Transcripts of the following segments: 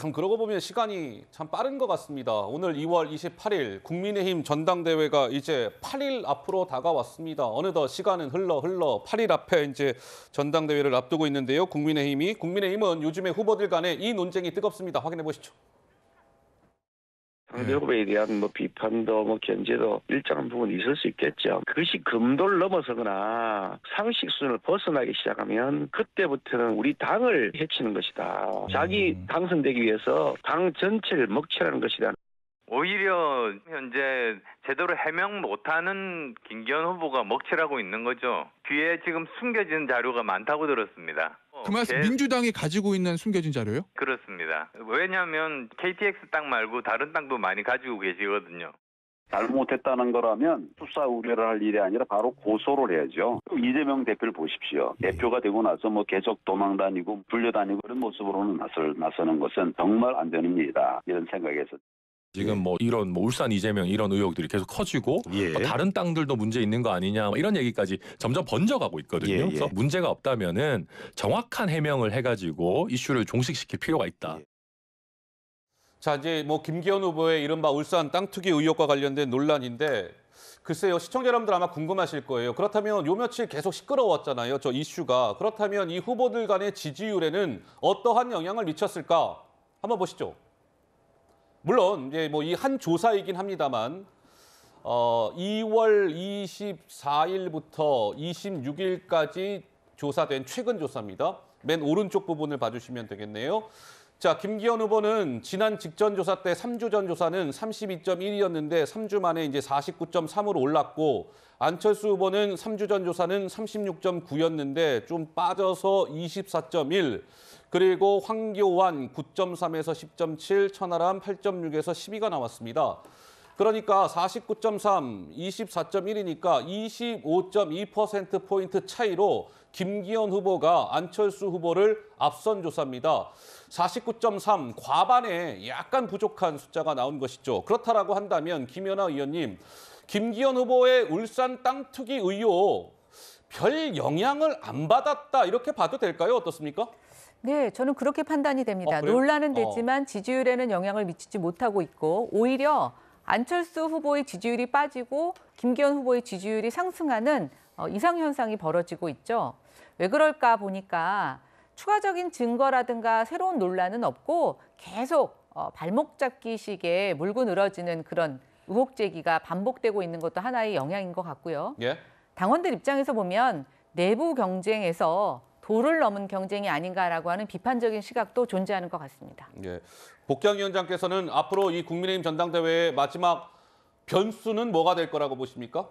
참 그러고 보면 시간이 참 빠른 것 같습니다. 오늘 2월 28일 국민의힘 전당대회가 이제 8일 앞으로 다가왔습니다. 어느덧 시간은 흘러 흘러 8일 앞에 이제 전당대회를 앞두고 있는데요. 국민의힘이 국민의힘은 요즘에 후보들 간에 이 논쟁이 뜨겁습니다. 확인해 보시죠. 상대업에 예. 아, 대한 뭐 비판도 뭐 견제도 일정한 부분 있을 수 있겠죠. 그것이 금도를 넘어서거나 상식 수준을 벗어나기 시작하면 그때부터는 우리 당을 해치는 것이다. 자기 음. 당선되기 위해서 당 전체를 먹칠하는 것이다. 오히려 현재 제대로 해명 못하는 김기현 후보가 먹칠하고 있는 거죠. 뒤에 지금 숨겨진 자료가 많다고 들었습니다. 어, 그 말씀 개- 민주당이 가지고 있는 숨겨진 자료요? 그렇습니다. 왜냐하면 KTX 땅 말고 다른 땅도 많이 가지고 계시거든요. 잘못했다는 거라면 수사 우려를 할 일이 아니라 바로 고소를 해야죠. 이재명 대표를 보십시오. 예. 대표가 되고 나서 뭐 계속 도망 다니고 불려 다니고 그런 모습으로는 나 나서는 것은 정말 안 되는 일이다. 이런 생각에서 지금 예. 뭐 이런 뭐 울산 이재명 이런 의혹들이 계속 커지고 예. 뭐 다른 땅들도 문제 있는 거 아니냐 뭐 이런 얘기까지 점점 번져가고 있거든요. 예, 예. 그래서 문제가 없다면은 정확한 해명을 해가지고 이슈를 종식시킬 필요가 있다. 예. 자 이제 뭐 김기현 후보의 이른바 울산 땅 투기 의혹과 관련된 논란인데 글쎄요 시청자 여러분들 아마 궁금하실 거예요. 그렇다면 요 며칠 계속 시끄러웠잖아요. 저 이슈가 그렇다면 이 후보들 간의 지지율에는 어떠한 영향을 미쳤을까 한번 보시죠. 물론 이제 뭐 이 한 조사이긴 합니다만 어 2월 24일부터 26일까지 조사된 최근 조사입니다. 맨 오른쪽 부분을 봐주시면 되겠네요. 자, 김기현 후보는 지난 직전 조사 때 3주 전 조사는 32.1이었는데 3주 만에 이제 49.3으로 올랐고 안철수 후보는 3주 전 조사는 36.9였는데 좀 빠져서 24.1. 그리고 황교안 9.3에서 10.7, 천하람 8.6에서 12가 나왔습니다. 그러니까 49.3, 24.1이니까 25.2%포인트 차이로 김기현 후보가 안철수 후보를 앞선 조사입니다. 49.3 과반에 약간 부족한 숫자가 나온 것이죠. 그렇다라고 한다면 김연아 의원님, 김기현 후보의 울산 땅 투기 의혹 별 영향을 안 받았다 이렇게 봐도 될까요? 어떻습니까? 네, 저는 그렇게 판단이 됩니다. 아, 논란은 어. 됐지만 지지율에는 영향을 미치지 못하고 있고 오히려 안철수 후보의 지지율이 빠지고 김기현 후보의 지지율이 상승하는 어, 이상 현상이 벌어지고 있죠. 왜 그럴까 보니까 추가적인 증거라든가 새로운 논란은 없고 계속 어, 발목 잡기식의 물고 늘어지는 그런 의혹 제기가 반복되고 있는 것도 하나의 영향인 것 같고요. 예? 당원들 입장에서 보면 내부 경쟁에서 도를 넘은 경쟁이 아닌가라고 하는 비판적인 시각도 존재하는 것 같습니다. 예. 복경 위원장께서는 앞으로 이 국민의힘 전당대회의 마지막 변수는 뭐가 될 거라고 보십니까?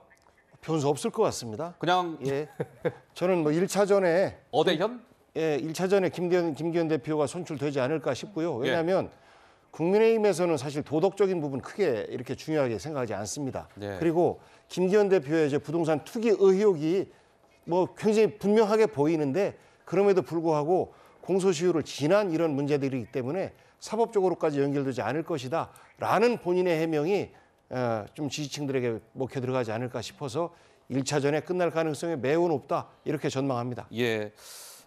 변수 없을 것 같습니다. 그냥 예. 저는 뭐 1차전에 어대현? 예, 1차전에 김기현 김기현 대표가 선출되지 않을까 싶고요. 왜냐하면 예. 국민의힘에서는 사실 도덕적인 부분 크게 이렇게 중요하게 생각하지 않습니다. 예. 그리고 김기현 대표의 이제 부동산 투기 의혹이 뭐 굉장히 분명하게 보이는데 그럼에도 불구하고 공소시효를 지난 이런 문제들이기 때문에 사법적으로까지 연결되지 않을 것이다. 라는 본인의 해명이 어, 좀 지지층들에게 먹혀 들어가지 않을까 싶어서 1차전에 끝날 가능성이 매우 높다. 이렇게 전망합니다. 예.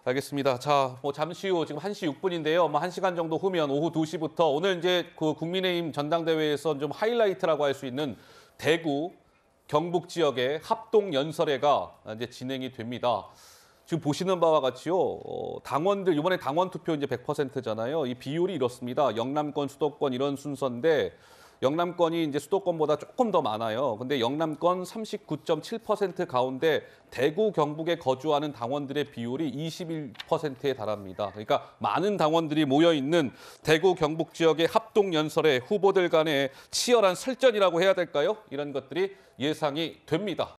알겠습니다. 자, 뭐 잠시 후 지금 1시 6분인데요. 뭐 1시간 정도 후면 오후 2시부터 오늘 이제 그 국민의힘 전당대회에서 좀 하이라이트라고 할 수 있는 대구, 경북 지역의 합동 연설회가 이제 진행이 됩니다. 지금 보시는 바와 같이요. 어, 당원들 이번에 당원 투표 이제 100%잖아요. 이 비율이 이렇습니다. 영남권, 수도권 이런 순서인데 영남권이 이제 수도권보다 조금 더 많아요. 근데 영남권 39.7% 가운데 대구, 경북에 거주하는 당원들의 비율이 21%에 달합니다. 그러니까 많은 당원들이 모여 있는 대구, 경북 지역의 합동 연설에 후보들 간의 치열한 설전이라고 해야 될까요? 이런 것들이 예상이 됩니다.